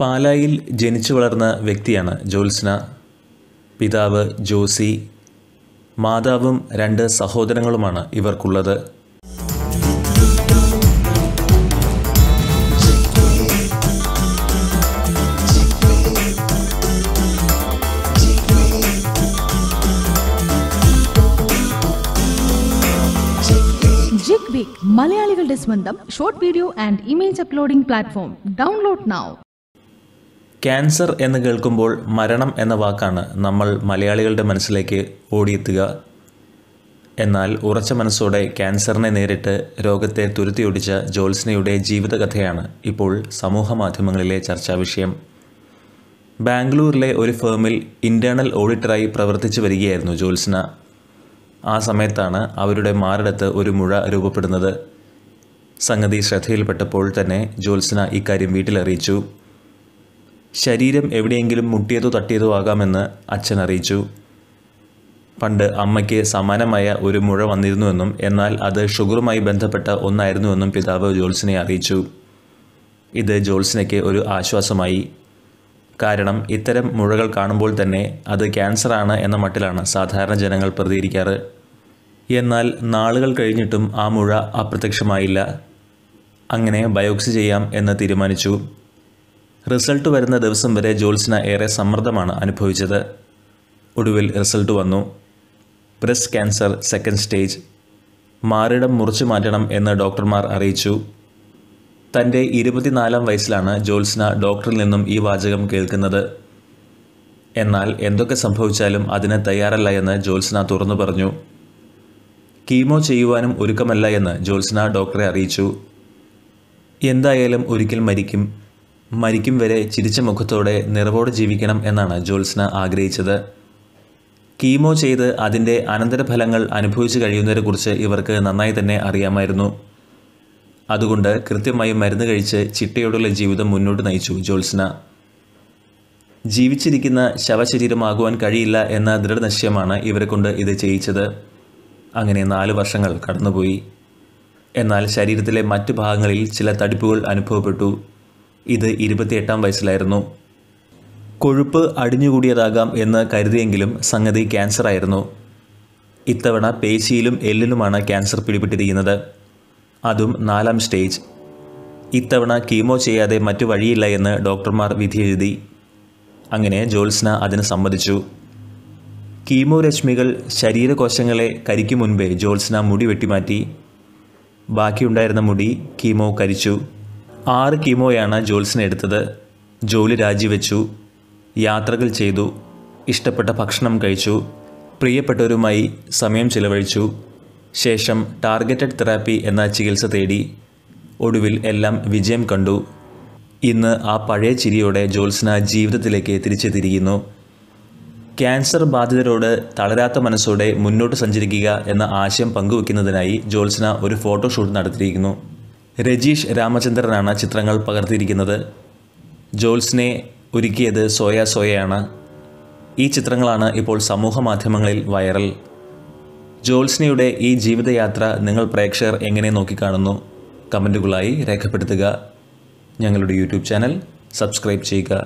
പാലായിൽ ജനിച്ചു വളർന്ന വ്യക്തിയാണ് ജോത്സ്ന പിതാവ് ജോസി മാതാവും രണ്ട് സഹോദരങ്ങളുമാണ് ഇവർക്കുള്ളത് ജിഗ്ബിക് മലയാളികളുടെ സ്വന്തം short video and image uploading platform download now cancer എന്ന് കേൾക്കുമ്പോൾ മരണം എന്ന വാക്കാണ് നമ്മൾ മലയാളികളുടെ മനസ്സിലേക്ക് ഓടിയെത്തുക എന്നാൽ ഉറച്ച മനസ്സോടെ ക്യാൻസറിനെ നേരിട്ട് രോഗത്തെ തുരുത്തിയൊടിച്ച ജോത്സ്നയുടെ ജീവിതകഥയാണ് ഇപ്പോൾ സമൂഹ മാധ്യമങ്ങളിലെ ചർച്ചാ വിഷയം ബാംഗ്ലൂരിലെ ഒരു ഫേമിൽ ഇൻ്റേണൽ ഓഡിറ്ററായി പ്രവർത്തിച്ചു വരികയായിരുന്നു ജോത്സ്ന ആ സമയത്താണ് അവരുടെ മാറിടത്ത് ഒരു മുഴ രൂപപ്പെടുന്നത് സംഗതി ശ്രദ്ധയിൽപ്പെട്ടപ്പോൾ തന്നെ ജോത്സ്ന ഇക്കാര്യം വീട്ടിലറിയിച്ചു ശരീരം എവിടെയെങ്കിലും മുട്ടിയതോ തട്ടിയതോ ആകാമെന്ന് അച്ഛൻ അറിയിച്ചു പണ്ട് അമ്മയ്ക്ക് സമാനമായ ഒരു മുഴ വന്നിരുന്നുവെന്നും എന്നാൽ അത് ഷുഗറുമായി ബന്ധപ്പെട്ട ഒന്നായിരുന്നുവെന്നും പിതാവ് ജോൾസിനെ അറിയിച്ചു ഇത് ജോൾസിനയ്ക്ക് ഒരു ആശ്വാസമായി കാരണം ഇത്തരം മുഴകൾ കാണുമ്പോൾ തന്നെ അത് ക്യാൻസറാണ് എന്ന മട്ടിലാണ് സാധാരണ ജനങ്ങൾ പ്രതികരിക്കാറ് എന്നാൽ നാളുകൾ കഴിഞ്ഞിട്ടും ആ മുഴ അപ്രത്യക്ഷമായില്ല അങ്ങനെ ബയോപ്സി ചെയ്യാം എന്ന് തീരുമാനിച്ചു റിസൾട്ട് വരുന്ന ദിവസം വരെ ജോൽസിന ഏറെ സമ്മർദ്ദമാണ് അനുഭവിച്ചത് ഒടുവിൽ റിസൾട്ട് വന്നു ബ്രസ്റ്റ് ക്യാൻസർ സെക്കൻഡ് സ്റ്റേജ് മാറിടം മുറിച്ചു മാറ്റണം എന്ന് ഡോക്ടർമാർ അറിയിച്ചു തൻ്റെ ഇരുപത്തിനാലാം വയസ്സിലാണ് ജോൽസ്ന ഡോക്ടറിൽ നിന്നും ഈ വാചകം കേൾക്കുന്നത് എന്നാൽ എന്തൊക്കെ സംഭവിച്ചാലും അതിന് തയ്യാറല്ല എന്ന് ജോൽസ്ന തുറന്നു പറഞ്ഞു കീമോ ചെയ്യുവാനും ഒരുക്കമല്ല എന്ന് ജോൽസ്ന ഡോക്ടറെ അറിയിച്ചു എന്തായാലും ഒരിക്കൽ മരിക്കും മരിക്കും വരെ ചിരിച്ച മുഖത്തോടെ നിറവോടെ ജീവിക്കണം എന്നാണ് ജ്യോത്സ്ന ആഗ്രഹിച്ചത് കീമോ ചെയ്ത് അതിൻ്റെ അനന്തരഫലങ്ങൾ അനുഭവിച്ചു കഴിയുന്നതിനെക്കുറിച്ച് ഇവർക്ക് നന്നായി തന്നെ അറിയാമായിരുന്നു അതുകൊണ്ട് കൃത്യമായി മരുന്ന് കഴിച്ച് ചിട്ടയോടുള്ള ജീവിതം മുന്നോട്ട് നയിച്ചു ജ്യോത്സ്ന ജീവിച്ചിരിക്കുന്ന ശവശരീരമാകുവാൻ കഴിയില്ല എന്ന ദൃഢനിശ്ചയമാണ് ഇവരെ കൊണ്ട് ഇത് ചെയ്യിച്ചത് അങ്ങനെ നാല് വർഷങ്ങൾ കടന്നുപോയി എന്നാൽ ശരീരത്തിലെ മറ്റു ഭാഗങ്ങളിൽ ചില തടിപ്പുകൾ അനുഭവപ്പെട്ടു ഇത് ഇരുപത്തിയെട്ടാം വയസ്സിലായിരുന്നു കൊഴുപ്പ് അടിഞ്ഞുകൂടിയതാകാം എന്ന് കരുതിയെങ്കിലും സംഗതി ക്യാൻസറായിരുന്നു ഇത്തവണ പേശിയിലും എല്ലിലുമാണ് ക്യാൻസർ പിടിപെട്ടിരിക്കുന്നത് അതും നാലാം സ്റ്റേജ് ഇത്തവണ കീമോ ചെയ്യാതെ മറ്റു വഴിയില്ല എന്ന് ഡോക്ടർമാർ വിധിയെഴുതി അങ്ങനെ ജോത്സ്ന അതിന് സമ്മതിച്ചു കീമോ രശ്മികൾ ശരീരകോശങ്ങളെ കരിക്കു മുൻപേ ജോത്സ്ന മുടി വെട്ടിമാറ്റി ബാക്കിയുണ്ടായിരുന്ന മുടി കീമോ കരിച്ചു ആറ് കീമോയാണ് ജോൽസിനെ എടുത്തത് ജോലി രാജിവെച്ചു യാത്രകൾ ചെയ്തു ഇഷ്ടപ്പെട്ട ഭക്ഷണം കഴിച്ചു പ്രിയപ്പെട്ടവരുമായി സമയം ചിലവഴിച്ചു ശേഷം ടാർഗറ്റഡ് തെറാപ്പി എന്ന ചികിത്സ തേടി ഒടുവിൽ എല്ലാം വിജയം കണ്ടു ഇന്ന് ആ പഴയ ചിരിയോടെ ജോത്സ്ന ജീവിതത്തിലേക്ക് തിരിച്ചെത്തിയിരിക്കുന്നു ക്യാൻസർ ബാധിതരോട് തളരാത്ത മനസ്സോടെ മുന്നോട്ട് സഞ്ചരിക്കുക എന്ന ആശയം പങ്കുവെക്കുന്നതിനായി ജോത്സ്ന ഒരു ഫോട്ടോഷൂട്ട് നടത്തിയിരിക്കുന്നു രജീഷ് രാമചന്ദ്രനാണ് ചിത്രങ്ങൾ പകർത്തിയിരിക്കുന്നത് ജോൽസിനെ ഒരുക്കിയത് സോയ സോയയാണ് ഈ ചിത്രങ്ങളാണ് ഇപ്പോൾ സമൂഹ മാധ്യമങ്ങളിൽ വൈറൽ ജോൽസിനയുടെ ഈ ജീവിതയാത്ര നിങ്ങൾ പ്രേക്ഷകർ എങ്ങനെ നോക്കിക്കാണുന്നു കമൻറ്റുകളായി രേഖപ്പെടുത്തുക ഞങ്ങളുടെ യൂട്യൂബ് ചാനൽ സബ്സ്ക്രൈബ് ചെയ്യുക